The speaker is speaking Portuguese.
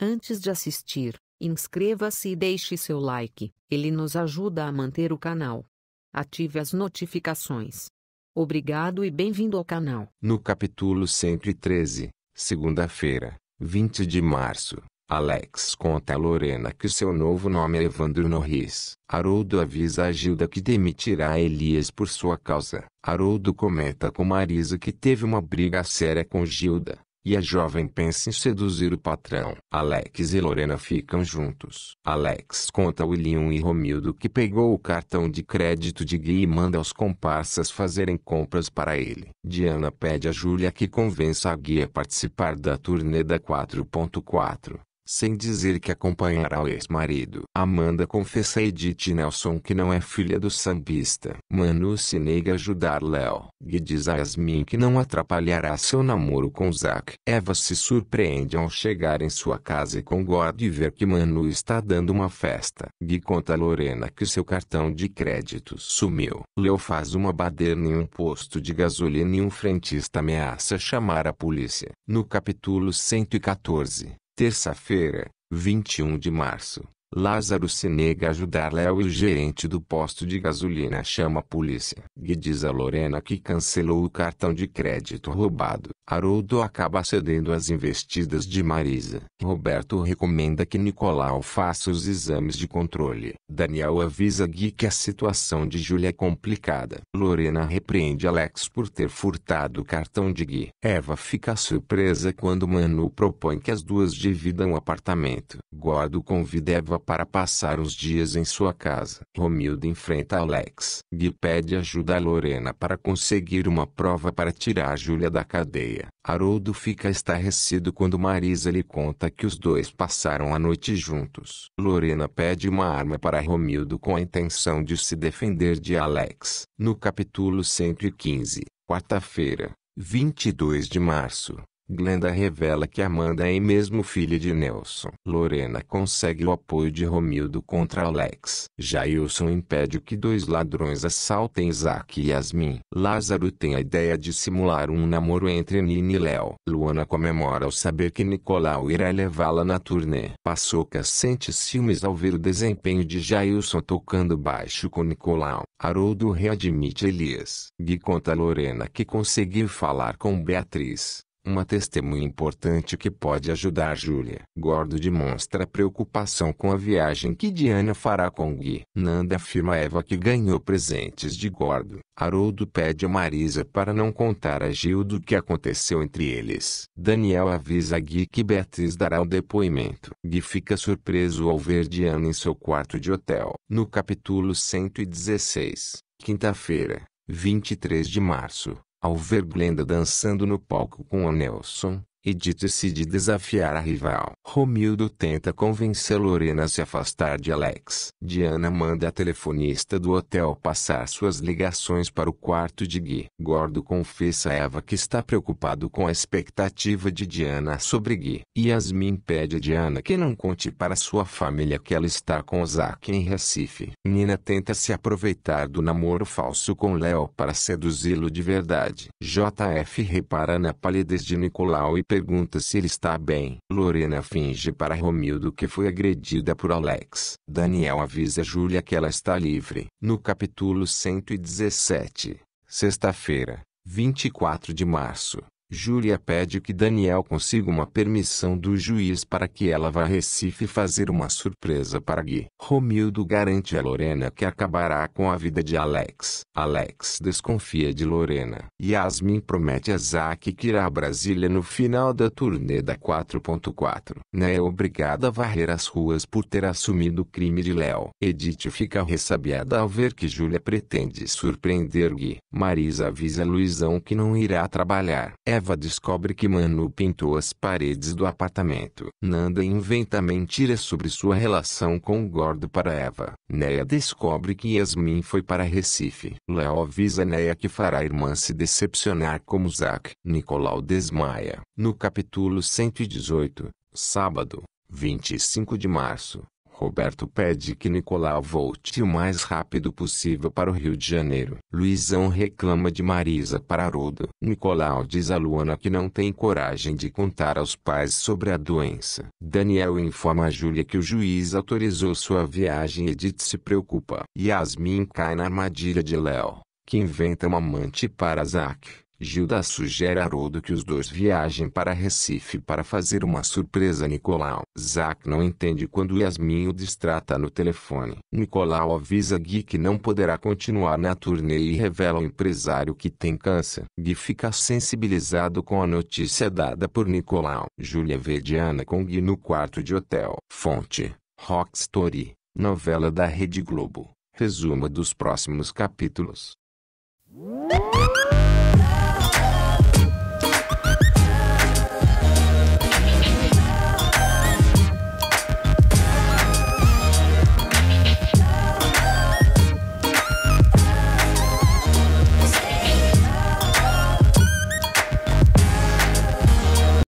Antes de assistir, inscreva-se e deixe seu like, ele nos ajuda a manter o canal. Ative as notificações. Obrigado e bem-vindo ao canal. No capítulo 113, segunda-feira, 20 de março, Alex conta a Lorena que seu novo nome é Evandro Norris. Haroldo avisa a Gilda que demitirá Elias por sua causa. Haroldo comenta com Marisa que teve uma briga séria com Gilda e a jovem pensa em seduzir o patrão. Alex e Lorena ficam juntos. Alex conta a William e Romildo que pegou o cartão de crédito de Gui e manda os comparsas fazerem compras para ele. Diana pede a Júlia que convença a Gui a participar da turnê da 4.4 sem dizer que acompanhará o ex-marido. Amanda confessa a Edith Nelson que não é filha do sambista. Manu se nega a ajudar Léo. Gui diz a Yasmin que não atrapalhará seu namoro com Zack. Eva se surpreende ao chegar em sua casa e concorda e ver que Manu está dando uma festa. Gui conta a Lorena que seu cartão de crédito sumiu. Léo faz uma baderna em um posto de gasolina e um frentista ameaça chamar a polícia. No capítulo 114, Terça-feira, 21 de março Lázaro se nega a ajudar Léo e o gerente do posto de gasolina chama a polícia. Gui diz a Lorena que cancelou o cartão de crédito roubado. Haroldo acaba cedendo às investidas de Marisa. Roberto recomenda que Nicolau faça os exames de controle. Daniel avisa Gui que a situação de Júlia é complicada. Lorena repreende Alex por ter furtado o cartão de Gui. Eva fica surpresa quando Manu propõe que as duas dividam o apartamento. Gordo convida Eva para passar os dias em sua casa. Romildo enfrenta Alex. Gui pede ajuda a Lorena para conseguir uma prova para tirar Júlia da cadeia. Haroldo fica estarrecido quando Marisa lhe conta que os dois passaram a noite juntos. Lorena pede uma arma para Romildo com a intenção de se defender de Alex. No capítulo 115, quarta-feira, 22 de março. Glenda revela que Amanda é mesmo filha de Nelson. Lorena consegue o apoio de Romildo contra Alex. Jailson impede que dois ladrões assaltem Isaac e Yasmin. Lázaro tem a ideia de simular um namoro entre Nina e Léo. Luana comemora ao saber que Nicolau irá levá-la na turnê. Paçoca sente ciúmes ao ver o desempenho de Jailson tocando baixo com Nicolau. Haroldo readmite Elias. Gui conta a Lorena que conseguiu falar com Beatriz. Uma testemunha importante que pode ajudar Julia. Gordo demonstra preocupação com a viagem que Diana fará com Gui. Nanda afirma a Eva que ganhou presentes de Gordo. Haroldo pede a Marisa para não contar a Gil do que aconteceu entre eles. Daniel avisa Gui que Beatriz dará o depoimento. Gui fica surpreso ao ver Diana em seu quarto de hotel. No capítulo 116, quinta-feira, 23 de março, ao ver Glenda dançando no palco com o Nelson, e se de desafiar a rival. Romildo tenta convencer Lorena a se afastar de Alex. Diana manda a telefonista do hotel passar suas ligações para o quarto de Gui. Gordo confessa a Eva que está preocupado com a expectativa de Diana sobre Gui. Yasmin pede a Diana que não conte para sua família que ela está com Zack em Recife. Nina tenta se aproveitar do namoro falso com Léo para seduzi-lo de verdade. JF repara na palidez de Nicolau e pergunta se ele está bem. Lorena finge para Romildo que foi agredida por Alex. Daniel avisa Júlia que ela está livre. No capítulo 117, sexta-feira, 24 de março, Júlia pede que Daniel consiga uma permissão do juiz para que ela vá a Recife fazer uma surpresa para Gui. Romildo garante a Lorena que acabará com a vida de Alex. Alex desconfia de Lorena. Yasmin promete a Zack que irá a Brasília no final da turnê da 4.4. Né é obrigada a varrer as ruas por ter assumido o crime de Léo. Edith fica ressabiada ao ver que Júlia pretende surpreender Gui. Marisa avisa Luizão que não irá trabalhar. É Eva descobre que Manu pintou as paredes do apartamento. Nanda inventa mentiras sobre sua relação com Gordo para Eva. Neia descobre que Yasmin foi para Recife. Léo avisa Neia que fará a irmã se decepcionar como Zac. Nicolau desmaia. No capítulo 118, sábado, 25 de março, Roberto pede que Nicolau volte o mais rápido possível para o Rio de Janeiro. Luizão reclama de Marisa para Haroldo. Nicolau diz a Luana que não tem coragem de contar aos pais sobre a doença. Daniel informa a Júlia que o juiz autorizou sua viagem e Edith se preocupa. Yasmin cai na armadilha de Léo, que inventa um amante para Zack. Gilda sugere a Haroldo que os dois viajem para Recife para fazer uma surpresa a Nicolau. Zack não entende quando Yasmin o distrata no telefone. Nicolau avisa Gui que não poderá continuar na turnê e revela ao empresário que tem câncer. Gui fica sensibilizado com a notícia dada por Nicolau. Júlia vê Diana com Gui no quarto de hotel. Fonte: Rock Story, novela da Rede Globo. Resumo dos próximos capítulos.